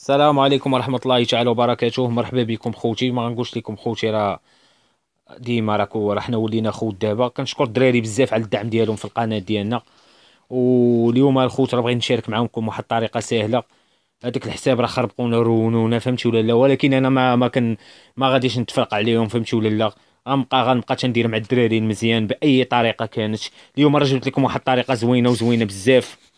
السلام عليكم ورحمه الله تعالى وبركاته مرحبا بكم خوتي ما نقولش لكم خوتي راه ديما راكو راه حنا ولينا خوت دابا كنشكر الدراري بزاف على الدعم ديالهم في القناه ديالنا واليوم الخوت راه بغيت نشارك معاكم واحد الطريقه سهله هذاك الحساب راه خربقونا رونونا فهمتي ولا لا ولكن انا ما ما كان ما غاديش نتفرق عليهم فهمتي ولا لا غنبقى غنبقى تندير مع الدراري المزيان باي طريقه كانت اليوم راه جبت لكم واحد الطريقه زوينه وزوينه بزاف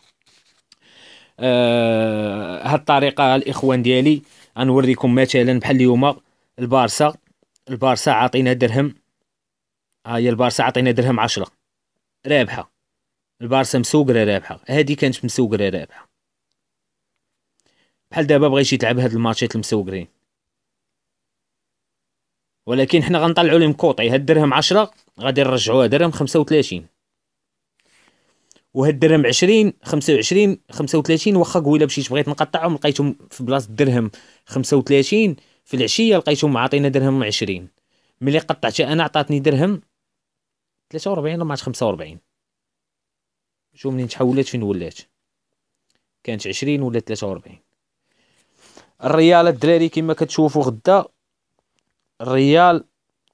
آه هاد الطريقه الاخوان ديالي غنوريكم مثلا بحال اليوم البارسا البارسا عاطينا درهم ها هي البارسا عاطينا درهم عشرة رابحه البارسا مسوقره رابحه هادي كانت مسوقره رابحه بحال دابا يجي تلعب هاد الماتشات المسوقرين ولكن حنا غنطلعوا لهم كوطي هاد الدرهم عشرة غادي نرجعوها درهم خمسة وثلاثين وهاد الدرهم 20 25 35 واخا قويله مشيت بغيت نقطعهم لقيتهم في بلاصه الدرهم 35 في العشيه لقيتهم عاطينا درهم 20 ملي قطعت انا عطاتني درهم 43 ولا 45 شو منين تحولات فين ولات كانت 20 ولا 43 الريال الدراري كما كتشوفوا غدا الريال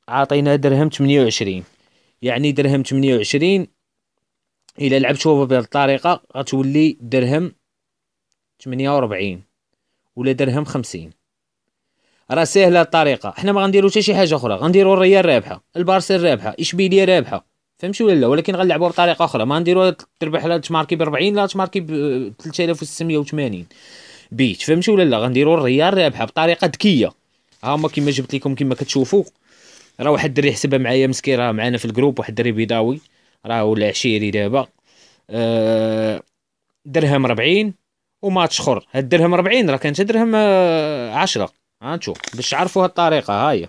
عطينا درهم 28 يعني درهم 28 الا لعبتوها بهذه الطريقه غتولي درهم 48 ولا درهم 50 راه ساهله الطريقه حنا ما غنديرو حتى شي حاجه اخرى غنديرو الريال رابحه البارسيل رابحه اشبيليه رابحه فهمتي ولا لا ولكن غنلعبوها بطريقه اخرى ما نديرو تربح لا تماركي ب 40 لا تماركي ب 3680 بيت فهمتي ولا لا غنديرو الريال رابحه بطريقه ذكيه ها هما كما جبت لكم كما كتشوفوا راه واحد الدري حسبها معايا مسكين راه معانا في الجروب واحد الدري بيضاوي راهو العشيري دابا أه درهم 40 وماتش خر هاد درهم 40 راه كانت درهم 10 آه، هانتو باش تعرفوا هاد الطريقه هاهي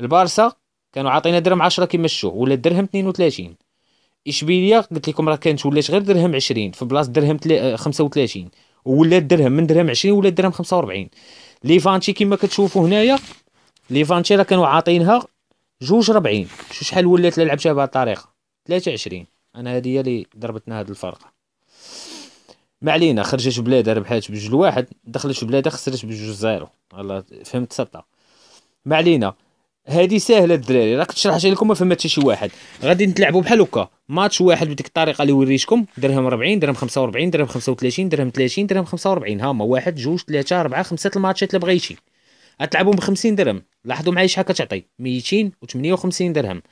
البارسا كانوا عاطينا درهم 10 شتو ولا درهم 32 اشبيليا قلت لكم راه كانت ولات غير درهم 20 في بلاصه درهم 35 آه، ولا درهم من درهم 20 ولا درهم 45 لي فانتي كما كتشوفوا هنايا لي فانتي راه كانوا عاطينها جوج ربعين شو شحال ولات لعبتها بهاد الطريقه ثلاثة عشرين انا هذه هي اللي ضربتنا هذه الفرقه ما علينا خرجت بلادها ربحات بجوج لواحد دخلت بلادها خسرت بجوج زيرو الله فهمت سطا ما علينا هذه سهله الدراري راه كنت شرحت لكم ما فهمت حتى شي واحد غادي نتلعبوا بحال هكا ماتش واحد بديك الطريقه اللي وريتكم درهم 40 درهم 45 درهم 35 درهم 30 درهم 45 ها هما واحد جوج ثلاثه اربعه خمسه الماتشات اللي بغيتي غتلعبو ب 50 درهم لاحظوا معايا شحال كتعطي 258 درهم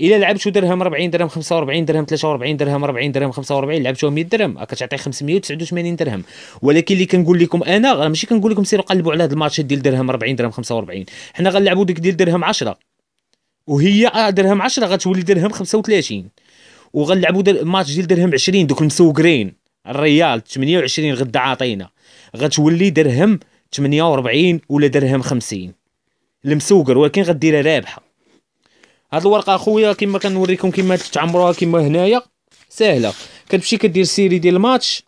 الا لعبتو درهم 40 درهم 45 درهم 43 درهم 40 درهم 45 لعبتو 100 درهم كتعطي 589 درهم ولكن اللي كنقول لكم انا ماشي كنقول لكم سيروا قلبوا على هذا الماتش ديال درهم 40 درهم 45 حنا غنلعبوا ديك ديال درهم 10 وهي آه، درهم 10 غتولي درهم 35 وغنلعبوا در... ماتش ديال درهم 20 دوك المسوكرين الريال 28 غدا عاطينا غتولي درهم 48 ولا درهم 50 المسوقر ولكن غديرها رابحه هاد الورقه اخويا كما كنوريكم كما تعمروها كما هنايا ساهله كتمشي كدير سيري ديال الماتش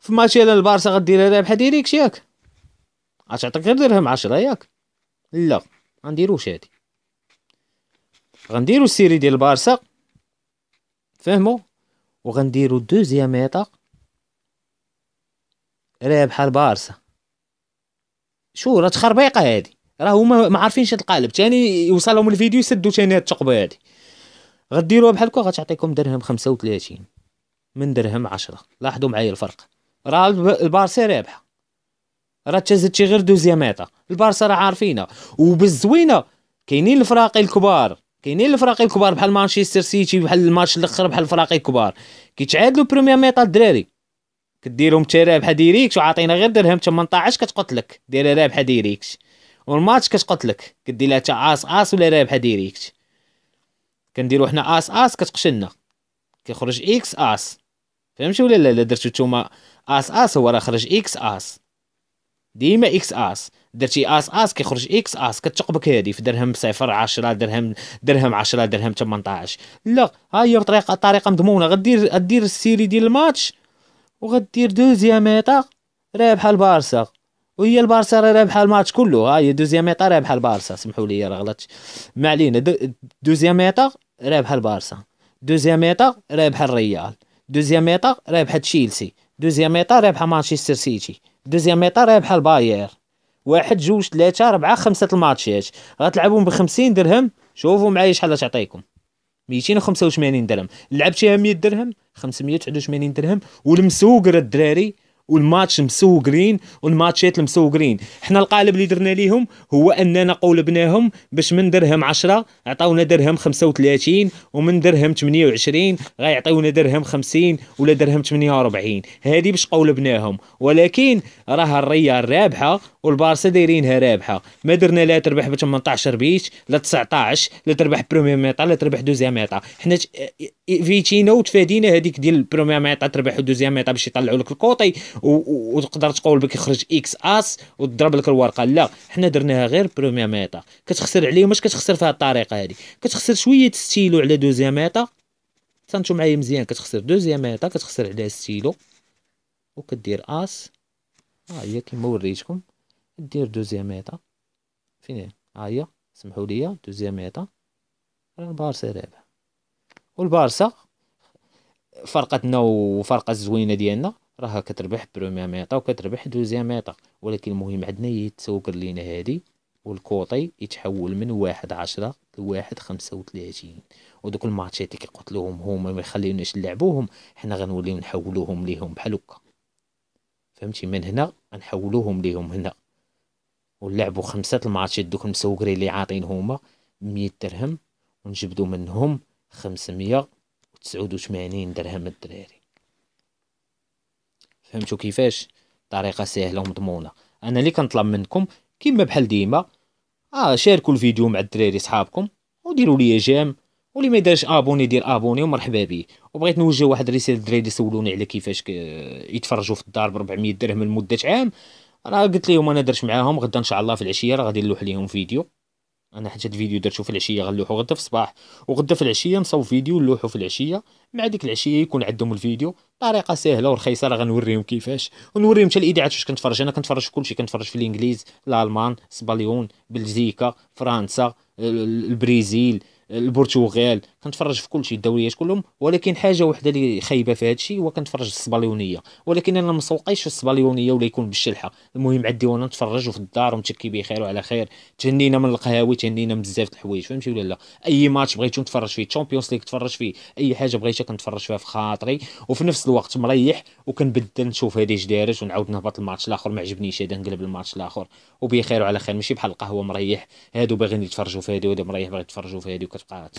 في ماتش ديال البارسا غديرها رابحه ديريكت ياك غتعطيك غير درهم عشرة ياك لا غنديروش هادي غنديرو السيري ديال البارسا فهمو وغنديرو دوزيام ايطا رابحه البارسا شو راه تخربيقه هادي راه هما ما عارفينش هاد القالب ثاني يوصلهم الفيديو يسدوا ثاني هاد الثقبه هادي غديروها بحال هكا غتعطيكم درهم 35 من درهم 10 لاحظوا معايا الفرق راه البارسا رابحه راه تزدتي غير دوزياميطا البارسا راه عارفينها وبالزوينه كاينين الفراقي الكبار كاينين الفراقي الكبار بحال مانشستر سيتي بحال الماتش الاخر بحال الفراقي الكبار كيتعادلوا بريمير ميطا الدراري كديرهم تي رابحه ديريكت وعاطينا غير درهم 18 كتقتلك دير رابحه ديريكت والماتش كتقتلك كدير لها تا اس اس ولا رابحه ديريكت كنديرو حنا اس اس كتقشلنا كيخرج اكس اس فهمتي ولا لا لا درتو نتوما اس اس هو راه خرج اكس اس ديما اكس اس درتي اس اس كيخرج اكس اس كتقبك هادي في درهم صفر عشرة درهم درهم عشرة درهم 18 لا ها هي بطريقه طريقه مضمونه غدير غدير السيري ديال الماتش وغدير دوزيام ايطاق رابحه البارسا وهي البارسا راه رابحه الماتش كله هي دوزيام ايطا رابحه البارسا سمحوا لي راه غلطت ما علينا دوزيام ايطا رابحه البارسا دوزيام ايطا رابحه الريال دوزيام ايطا رابحه تشيلسي دوزيام ايطا رابحه مانشستر سيتي دوزيام ايطا رابحه الباير واحد جوج ثلاثة أربعة خمسة الماتشات غتلعبهم بخمسين درهم شوفوا معايا شحال تعطيكم وثمانين درهم لعبتيها مية درهم وثمانين درهم والمسوق الدراري والماتش مسوقرين والماتشات مسوقرين حنا القالب اللي درنا ليهم هو اننا قولبناهم باش من درهم 10 عطاونا درهم 35 ومن درهم 28 غيعطيونا درهم 50 ولا درهم 48 هذه باش قولبناهم ولكن راه الريال رابحه والبارسا دايرينها رابحه ما درنا لا تربح ب 18 بيت لا 19 لا تربح برومي ميطا لا تربح دوزيام ميطا حنا فيتينا وتفادينا هذيك ديال برومي ميطا تربح دوزيام ميطا باش يطلعوا لك الكوطي وتقدر تقول بك يخرج اكس اس وتضرب لك الورقه لا حنا درناها غير برومي ميطا كتخسر عليهم واش كتخسر في الطريقه هذه كتخسر شويه ستيلو على دوزيام ميطا تنتو معايا مزيان كتخسر دوزيام ميطا كتخسر عليها ستيلو وكدير اس ها آه هي كما وريتكم دير دوزيام ايطا فين هي سمحوا لي دوزيام ايطا راه البارسا رابح والبارسا فرقتنا وفرقة الزوينة ديالنا راها كتربح بروميام ايطا وكتربح دوزيام ايطا ولكن المهم عندنا هي التوكر لينا هادي والكوطي يتحول من واحد عشرة لواحد خمسة وثلاثين ودوك الماتشات اللي كيقتلوهم هما ما يخليوناش نلعبوهم حنا غنوليو نحولوهم ليهم بحال هكا فهمتي من هنا غنحولوهم ليهم هنا ولعبوا خمسة الماتشات دوك المسوقرين اللي عاطين هما مية درهم ونجبدوا منهم خمسمية وتسعود وثمانين درهم الدراري فهمتوا كيفاش طريقه سهله ومضمونه انا اللي كنطلب منكم كيما بحال ديما اه شاركوا الفيديو مع الدراري صحابكم وديروا لي جام واللي ما يدارش ابوني دير ابوني ومرحبا بيه وبغيت نوجه واحد الرساله للدراري اللي سولوني على كيفاش يتفرجوا في الدار ب 400 درهم لمده عام انا قلت لهم انا درت معاهم غدا ان شاء الله في العشيه راه غادي نلوح لهم فيديو انا حتى الفيديو درتو في العشيه غنلوحو غدا في الصباح وغدا في العشيه نصاوب فيديو نلوحو في العشيه مع ديك العشيه يكون عندهم الفيديو طريقه سهله ورخيصه راه غنوريهم كيفاش ونوريهم حتى الاذاعات واش كنتفرج انا كنتفرج في كلشي كنتفرج في الانجليز الالمان سباليون بلجيكا فرنسا البرازيل البرتغال كنتفرج في كلشي الدوريات كلهم ولكن حاجه وحده اللي خايبه في هذا الشيء هو كنتفرج في السباليونيه ولكن انا ما مسوقيش السباليونيه ولا يكون بالشلحه المهم عندي وانا نتفرج في الدار ومتكي بخير وعلى خير تهنينا من القهاوي تهنينا من بزاف الحوايج فهمتي ولا لا اي ماتش بغيتو نتفرج فيه تشامبيونز ليغ تفرج فيه اي حاجه بغيتها كنتفرج فيها في خاطري وفي نفس الوقت مريح وكنبدل نشوف هذه دارت ونعاود نهبط الماتش الاخر ما عجبنيش هذا نقلب الماتش الاخر وبخير وعلى خير ماشي بحال القهوه مريح هادو باغيين يتفرجوا في هادو مريح باغي يتفرجوا في هادو كتبقى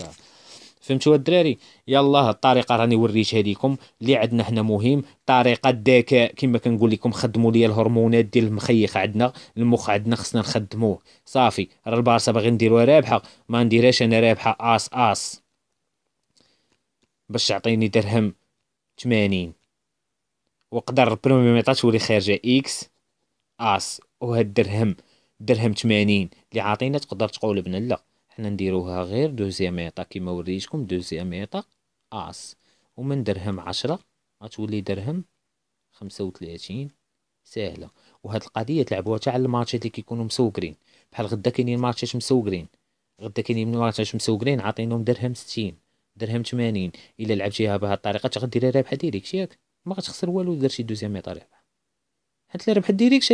فهمتوا الدراري يلاه الطريقه راني وريتها لكم اللي عندنا حنا مهم طريقه الذكاء كما كنقول لكم خدموا لي الهرمونات ديال المخيخ عندنا المخ عندنا خصنا نخدموه صافي راه البارصه باغي نديروها رابحه ما نديرهاش انا رابحه اس اس باش تعطيني درهم 80 وقدر البروميميطا تولي خارجه اكس اس وهاد الدرهم درهم 80 اللي عاطينا تقدر تقول ابن لا حنا نديروها غير دوزيام ايطا كيما وريتكم دوزيام ايطا اس ومن درهم عشرة غتولي درهم خمسة وثلاثين ساهلة وهاد القضية تلعبوها تاع الماتشات اللي كيكونوا مسوكرين بحال غدا كاينين ماتشات مسوكرين غدا كاينين ماتشات مسوكرين عاطينهم درهم ستين درهم ثمانين الا لعبتيها بهاد الطريقة تغدير رابحة ديريك ياك ما غتخسر والو درتي دوزيام ايطا رابحة حيت الربح الديريكت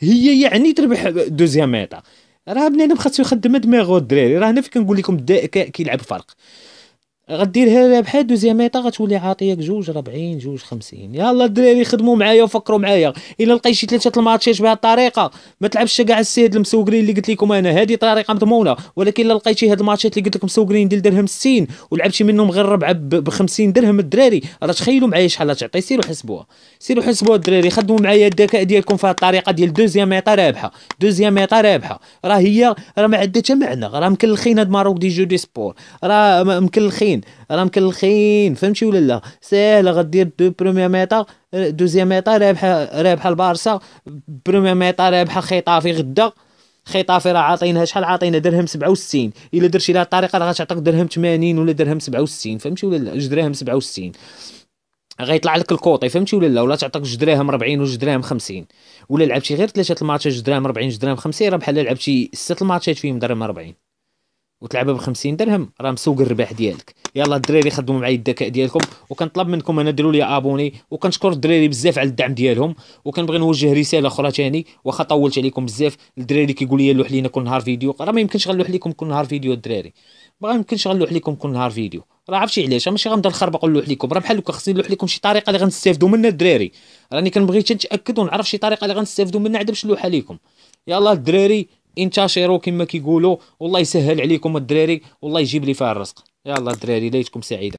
هي يعني تربح دوزيام ايطا راه بنادم خاصو يخدم دماغو الدراري راه هنا فين كنقول لكم كيلعب فرق غديرها بحال بحال ايطا غتولي عاطيك جوج 40 جوج 50 يلا الدراري خدموا معايا وفكروا معايا الا لقيت شي ثلاثه الماتشات بهذه الطريقه ما تلعبش كاع السيد المسوقرين اللي قلت لكم انا هذه طريقه مضمونه ولكن الا لقيتي هاد الماتشات اللي قلت لكم مسوقرين ديال درهم 60 ولعبتي منهم غير ربعه ب 50 درهم الدراري راه تخيلوا معايا شحال تعطي سيروا حسبوها سيروا حسبوها الدراري خدموا معايا الذكاء ديالكم في هذه الطريقه ديال دوزيام ايطا رابحه دوزيام ايطا رابحه راه هي راه ما عندها حتى معنى راه مكلخين هاد ماروك دي جو دي سبور راه مكلخين مكلخين راه مكلخين فهمتي ولا لا ساهله غدير دو بروميير ميطا دوزيام ميطا رابحه رابحه البارسا بروميير ميطا رابحه خيطافي غدا خيطافي راه عاطينها شحال عاطينها درهم 67 الا درتي لها الطريقه راه غتعطيك درهم 80 ولا درهم 67 فهمتي ولا لا جوج دراهم 67 غيطلع لك الكوطي فهمتي ولا لا ولا تعطيك جوج دراهم 40 وجوج دراهم 50 ولا لعبتي غير ثلاثه الماتشات جوج دراهم 40 جوج دراهم 50 راه بحال لعبتي سته الماتشات فيهم درهم 40 وتلعبها ب 50 درهم راه مسوق الربح ديالك يلا الدراري خدموا معايا الذكاء ديالكم وكنطلب منكم انا ديروا لي ابوني وكنشكر الدراري بزاف على الدعم ديالهم وكنبغي نوجه رساله اخرى ثاني واخا طولت عليكم بزاف الدراري كيقول لي لوح لينا كل نهار فيديو راه ما يمكنش غنلوح لكم كل نهار فيديو الدراري ما يمكنش غنلوح لكم كل نهار فيديو راه عرفتي علاش ماشي غنبدا نخربق ونلوح لكم راه بحال هكا خصني نلوح لكم شي طريقه اللي غنستافدوا منها الدراري راني كنبغي تنتاكد ونعرف شي طريقه اللي غنستافدوا منها عاد باش نلوحها لكم يلا الدراري انتشروا كما كيقولوا والله يسهل عليكم الدراري والله يجيب لي فيها الرزق يلا الدراري ليتكم سعيده